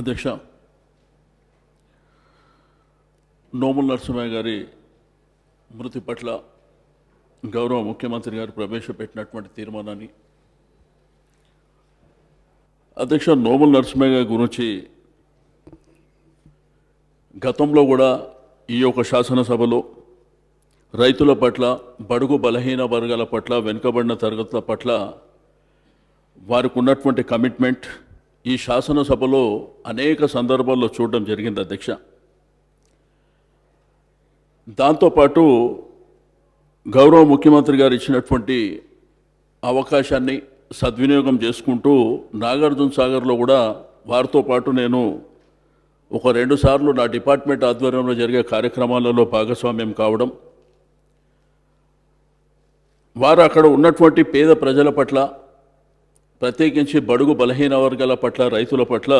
అధ్యక్ష నోముల నరసింహయ్య గారి మృతి పట్ల గౌరవ ముఖ్యమంత్రి గారు ప్రవేశపెట్టినటువంటి తీర్మానాన్ని అధ్యక్ష నోముల నరసింహయ్య గారి గురించి గతంలో కూడా ఈ యొక్క శాసనసభలో రైతుల పట్ల బడుగు బలహీన వర్గాల పట్ల వెనుకబడిన తరగతుల పట్ల వారికి ఉన్నటువంటి కమిట్మెంట్ ఈ శాసనసభలో అనేక సందర్భాల్లో చూడడం జరిగింది అధ్యక్ష దాంతోపాటు గౌరవ ముఖ్యమంత్రి గారు ఇచ్చినటువంటి అవకాశాన్ని సద్వినియోగం చేసుకుంటూ నాగార్జున సాగర్లో కూడా వారితో పాటు నేను ఒక రెండు సార్లు నా డిపార్ట్మెంట్ ఆధ్వర్యంలో జరిగే కార్యక్రమాలలో భాగస్వామ్యం కావడం వారు అక్కడ ఉన్నటువంటి పేద ప్రజల పట్ల ప్రత్యేకించి బడుగు బలహీన వర్గాల పట్ల రైతుల పట్ల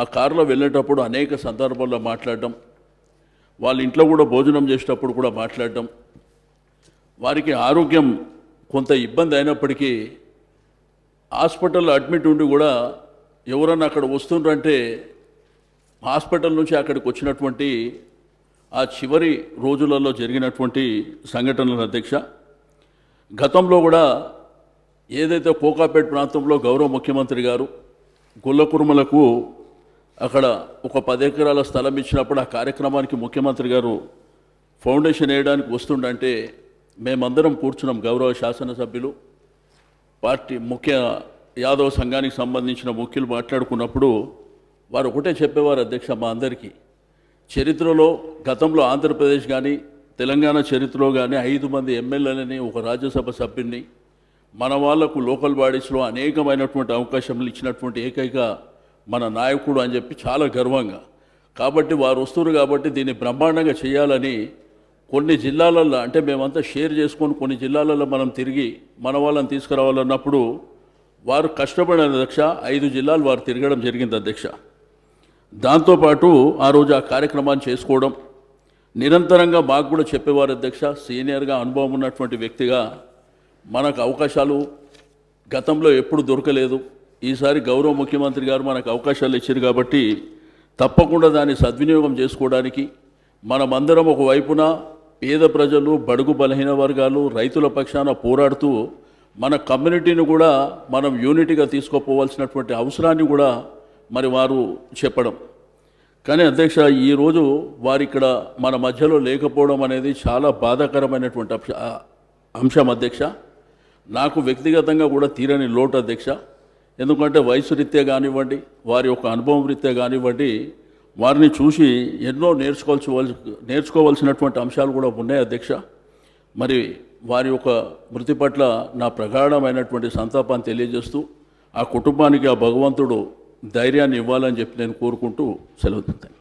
ఆ కారులో వెళ్ళేటప్పుడు అనేక సందర్భాల్లో మాట్లాడడం వాళ్ళ ఇంట్లో కూడా భోజనం చేసేటప్పుడు కూడా మాట్లాడడం వారికి ఆరోగ్యం కొంత ఇబ్బంది అయినప్పటికీ హాస్పిటల్లో అడ్మిట్ ఉండి కూడా ఎవరన్నా అక్కడ వస్తుండ్రంటే హాస్పిటల్ నుంచి అక్కడికి వచ్చినటువంటి ఆ చివరి రోజులలో జరిగినటువంటి సంఘటనల అధ్యక్ష గతంలో కూడా ఏదైతే కోకాపేట్ ప్రాంతంలో గౌరవ ముఖ్యమంత్రి గారు గుల్లకురుమలకు అక్కడ ఒక పది ఎకరాల స్థలం ఇచ్చినప్పుడు ఆ కార్యక్రమానికి ముఖ్యమంత్రి గారు ఫౌండేషన్ వేయడానికి వస్తుండంటే మేమందరం కూర్చున్నాం గౌరవ శాసనసభ్యులు పార్టీ ముఖ్య యాదవ సంఘానికి సంబంధించిన ముఖ్యులు మాట్లాడుకున్నప్పుడు వారు ఒకటే చెప్పేవారు అధ్యక్ష మా అందరికీ చరిత్రలో గతంలో ఆంధ్రప్రదేశ్ కానీ తెలంగాణ చరిత్రలో కానీ ఐదు మంది ఎమ్మెల్యేలని ఒక రాజ్యసభ సభ్యుడిని మన వాళ్లకు లోకల్ బాడీస్లో అనేకమైనటువంటి అవకాశములు ఇచ్చినటువంటి ఏకైక మన నాయకుడు అని చెప్పి చాలా గర్వంగా కాబట్టి వారు వస్తున్నారు కాబట్టి దీన్ని బ్రహ్మాండంగా చేయాలని కొన్ని జిల్లాలలో అంటే మేమంతా షేర్ చేసుకొని కొన్ని జిల్లాలలో మనం తిరిగి మన వాళ్ళని తీసుకురావాలన్నప్పుడు వారు కష్టపడిన అధ్యక్ష ఐదు జిల్లాలు వారు తిరగడం జరిగింది అధ్యక్ష దాంతోపాటు ఆ రోజు ఆ కార్యక్రమాన్ని చేసుకోవడం నిరంతరంగా మాకు కూడా చెప్పేవారు అధ్యక్ష సీనియర్గా అనుభవం ఉన్నటువంటి వ్యక్తిగా మనకు అవకాశాలు గతంలో ఎప్పుడు దొరకలేదు ఈసారి గౌరవ ముఖ్యమంత్రి గారు మనకు అవకాశాలు ఇచ్చారు కాబట్టి తప్పకుండా దాన్ని సద్వినియోగం చేసుకోవడానికి మనమందరం ఒకవైపున పేద ప్రజలు బడుగు బలహీన వర్గాలు రైతుల పక్షాన పోరాడుతూ మన కమ్యూనిటీని కూడా మనం యూనిటీగా తీసుకోపోవాల్సినటువంటి అవసరాన్ని కూడా మరి వారు చెప్పడం కానీ అధ్యక్ష ఈరోజు వారిక్కడ మన మధ్యలో లేకపోవడం అనేది చాలా బాధాకరమైనటువంటి అంశం అధ్యక్ష నాకు వ్యక్తిగతంగా కూడా తీరని లోట అధ్యక్ష ఎందుకంటే వయసు రీత్యా కానివ్వండి వారి యొక్క అనుభవం రీత్యా కానివ్వండి వారిని చూసి ఎన్నో నేర్చుకోవాల్సి నేర్చుకోవాల్సినటువంటి అంశాలు కూడా ఉన్నాయి అధ్యక్ష మరి వారి యొక్క మృతి పట్ల నా ప్రగాఢమైనటువంటి సంతాపాన్ని తెలియజేస్తూ ఆ కుటుంబానికి ఆ భగవంతుడు ధైర్యాన్ని ఇవ్వాలని చెప్పి నేను కోరుకుంటూ సెలవు